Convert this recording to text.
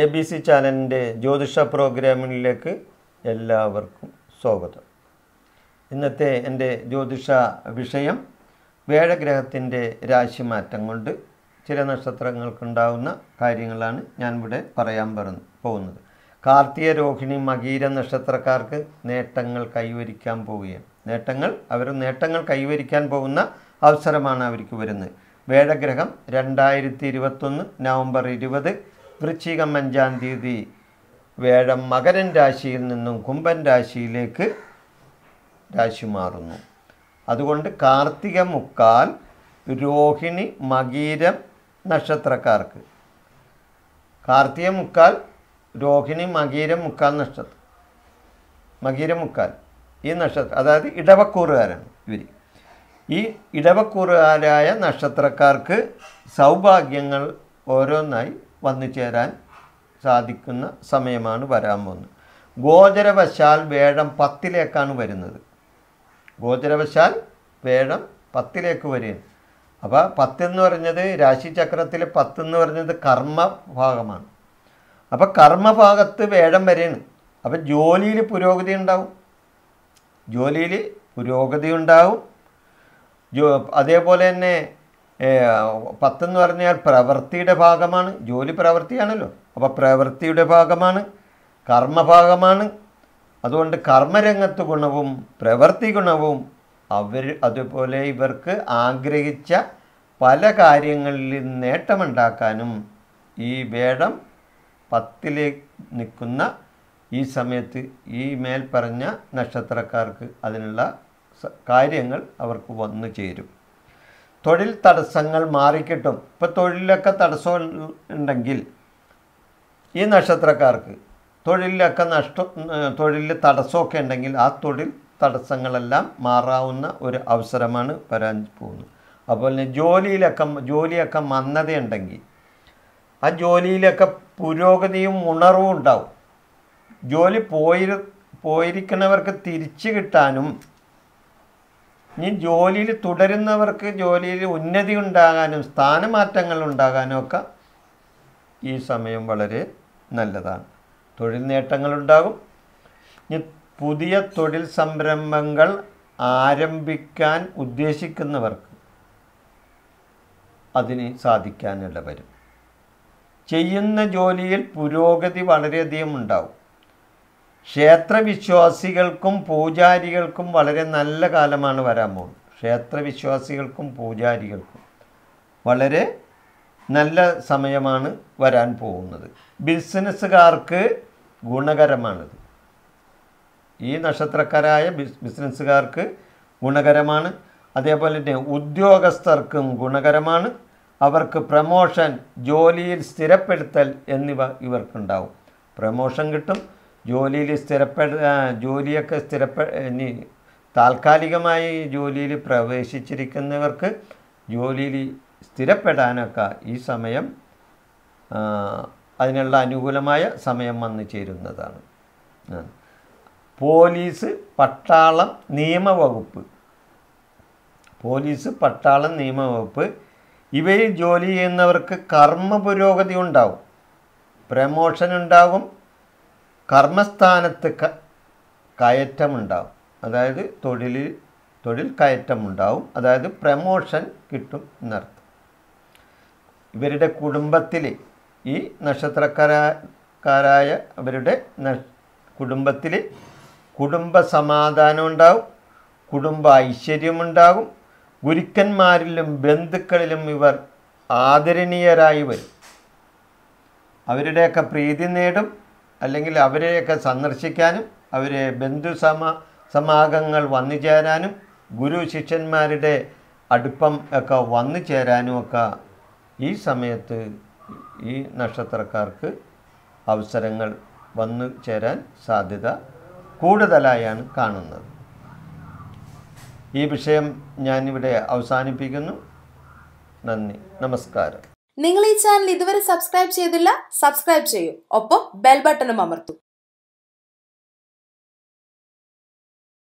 A B C ചാനലിൻ്റെ ജ്യോതിഷ പ്രോഗ്രാമിലേക്ക് എല്ലാവർക്കും സ്വാഗതം ഇന്നത്തെ എൻ്റെ ജ്യോതിഷ വിഷയം വേഴഗ്രഹത്തിൻ്റെ രാശിമാറ്റം കൊണ്ട് ചില നക്ഷത്രങ്ങൾക്കുണ്ടാവുന്ന കാര്യങ്ങളാണ് ഞാൻ ഇവിടെ പറയാൻ പറഞ്ഞു പോകുന്നത് കാർത്തിക രോഹിണി മകീര നക്ഷത്രക്കാർക്ക് നേട്ടങ്ങൾ കൈവരിക്കാൻ പോവുകയാണ് നേട്ടങ്ങൾ അവർ നേട്ടങ്ങൾ കൈവരിക്കാൻ പോകുന്ന അവസരമാണ് അവർക്ക് വരുന്നത് വേഴഗ്രഹം രണ്ടായിരത്തി ഇരുപത്തൊന്ന് നവംബർ ഇരുപത് വൃശ്ചികം അഞ്ചാം തീയതി വേഴം മകരൻ രാശിയിൽ നിന്നും കുംഭൻ രാശിയിലേക്ക് രാശി മാറുന്നു അതുകൊണ്ട് കാർത്തിക മുക്കാൽ രോഹിണി മകീരം നക്ഷത്രക്കാർക്ക് കാർത്തിക മുക്കാൽ രോഹിണി മകീരം മുക്കാൽ നക്ഷത്ര മകീരം മുക്കാൽ ഈ നക്ഷത്ര അതായത് ഇടവക്കൂറുകാരാണ് ഇവർ ഈ ഇടവക്കൂറുകാരായ നക്ഷത്രക്കാർക്ക് സൗഭാഗ്യങ്ങൾ ഓരോന്നായി വന്നു ചേരാൻ സാധിക്കുന്ന സമയമാണ് വരാൻ പോകുന്നത് ഗോചരവശാൽ വേഴം പത്തിലേക്കാണ് വരുന്നത് ഗോചരവശാൽ വേഴം പത്തിലേക്ക് വരും അപ്പോൾ പത്തെന്ന് പറഞ്ഞത് രാശിചക്രത്തിലെ പത്തെന്ന് പറഞ്ഞത് കർമ്മഭാഗമാണ് അപ്പോൾ കർമ്മഭാഗത്ത് വേഴം വരെയാണ് അപ്പോൾ ജോലിയിൽ പുരോഗതി ഉണ്ടാവും ജോലിയിൽ പുരോഗതി ഉണ്ടാവും ജോ അതേപോലെ തന്നെ പത്തെന്ന് പറഞ്ഞാൽ പ്രവൃത്തിയുടെ ഭാഗമാണ് ജോലി പ്രവൃത്തിയാണല്ലോ അപ്പോൾ പ്രവൃത്തിയുടെ ഭാഗമാണ് കർമ്മഭാഗമാണ് അതുകൊണ്ട് കർമ്മരംഗത്ത് ഗുണവും പ്രവൃത്തി ഗുണവും അവർ അതുപോലെ ഇവർക്ക് ആഗ്രഹിച്ച പല കാര്യങ്ങളിൽ നേട്ടമുണ്ടാക്കാനും ഈ വേടം പത്തിലേക്ക് നിൽക്കുന്ന ഈ സമയത്ത് ഈ മേൽപ്പറഞ്ഞ നക്ഷത്രക്കാർക്ക് അതിനുള്ള കാര്യങ്ങൾ അവർക്ക് വന്നു ചേരും തൊഴിൽ തടസ്സങ്ങൾ മാറിക്കിട്ടും ഇപ്പോൾ തൊഴിലൊക്കെ തടസ്സം ഉണ്ടെങ്കിൽ ഈ നക്ഷത്രക്കാർക്ക് തൊഴിലൊക്കെ നഷ്ട തൊഴിൽ തടസ്സമൊക്കെ ഉണ്ടെങ്കിൽ ആ തൊഴിൽ തടസ്സങ്ങളെല്ലാം മാറാവുന്ന ഒരു അവസരമാണ് വരാൻ പോകുന്നത് അതുപോലെ ജോലിയിലൊക്കെ ജോലിയൊക്കെ മന്ദതയുണ്ടെങ്കിൽ ആ ജോലിയിലൊക്കെ പുരോഗതിയും ഉണർവും ഉണ്ടാവും ജോലി പോയി പോയിരിക്കുന്നവർക്ക് തിരിച്ചു കിട്ടാനും ഇനി ജോലിയിൽ തുടരുന്നവർക്ക് ജോലിയിൽ ഉന്നതി ഉണ്ടാകാനും സ്ഥാനമാറ്റങ്ങൾ ഉണ്ടാകാനും ഒക്കെ ഈ സമയം വളരെ നല്ലതാണ് തൊഴിൽ നേട്ടങ്ങളുണ്ടാകും ഇനി പുതിയ തൊഴിൽ സംരംഭങ്ങൾ ആരംഭിക്കാൻ ഉദ്ദേശിക്കുന്നവർക്ക് അതിന് സാധിക്കാനിട വരും ചെയ്യുന്ന ജോലിയിൽ പുരോഗതി വളരെയധികം ഉണ്ടാവും ക്ഷേത്രവിശ്വാസികൾക്കും പൂജാരികൾക്കും വളരെ നല്ല കാലമാണ് വരാൻ പോകുന്നത് ക്ഷേത്രവിശ്വാസികൾക്കും പൂജാരികൾക്കും വളരെ നല്ല സമയമാണ് വരാൻ പോകുന്നത് ബിസിനസ്സുകാർക്ക് ഗുണകരമാണിത് ഈ നക്ഷത്രക്കാരായ ബിസിനസ്സുകാർക്ക് ഗുണകരമാണ് അതേപോലെ തന്നെ ഉദ്യോഗസ്ഥർക്കും ഗുണകരമാണ് അവർക്ക് പ്രമോഷൻ ജോലിയിൽ സ്ഥിരപ്പെടുത്തൽ എന്നിവ ഇവർക്കുണ്ടാവും പ്രമോഷൻ കിട്ടും ജോലിയിൽ സ്ഥിരപ്പെടുക ജോലിയൊക്കെ സ്ഥിരപ്പെടു താൽക്കാലികമായി ജോലിയിൽ പ്രവേശിച്ചിരിക്കുന്നവർക്ക് ജോലിയിൽ സ്ഥിരപ്പെടാനൊക്കെ ഈ സമയം അതിനുള്ള അനുകൂലമായ സമയം വന്നു ചേരുന്നതാണ് പോലീസ് പട്ടാളം നിയമവകുപ്പ് പോലീസ് പട്ടാളം നിയമവകുപ്പ് ഇവയിൽ ജോലി ചെയ്യുന്നവർക്ക് കർമ്മ പുരോഗതി ഉണ്ടാവും പ്രമോഷൻ ഉണ്ടാകും കർമ്മസ്ഥാനത്ത് കയറ്റമുണ്ടാവും അതായത് തൊഴിലിൽ തൊഴിൽ കയറ്റമുണ്ടാവും അതായത് പ്രമോഷൻ കിട്ടും എന്നർത്ഥം ഇവരുടെ കുടുംബത്തിൽ ഈ നക്ഷത്രക്കാരായ അവരുടെ കുടുംബത്തിൽ കുടുംബ സമാധാനം ഉണ്ടാവും കുടുംബ ഐശ്വര്യമുണ്ടാകും ഗുരുക്കന്മാരിലും ബന്ധുക്കളിലും ഇവർ ആദരണീയരായി വരും അവരുടെയൊക്കെ പ്രീതി നേടും അല്ലെങ്കിൽ അവരെയൊക്കെ സന്ദർശിക്കാനും അവരെ ബന്ധു സമ സമാഗങ്ങൾ വന്നു ചേരാനും ഗുരു ശിഷ്യന്മാരുടെ അടുപ്പം ഒക്കെ വന്നു ചേരാനും ഒക്കെ ഈ സമയത്ത് ഈ നക്ഷത്രക്കാർക്ക് അവസരങ്ങൾ വന്നു ചേരാൻ സാധ്യത കൂടുതലായാണ് കാണുന്നത് ഈ വിഷയം ഞാനിവിടെ അവസാനിപ്പിക്കുന്നു നന്ദി നമസ്കാരം നിങ്ങൾ ഈ ചാനൽ ഇതുവരെ സബ്സ്ക്രൈബ് ചെയ്തില്ല സബ്സ്ക്രൈബ് ചെയ്യൂ ഒപ്പം ബെൽ ബട്ടണും അമർത്തും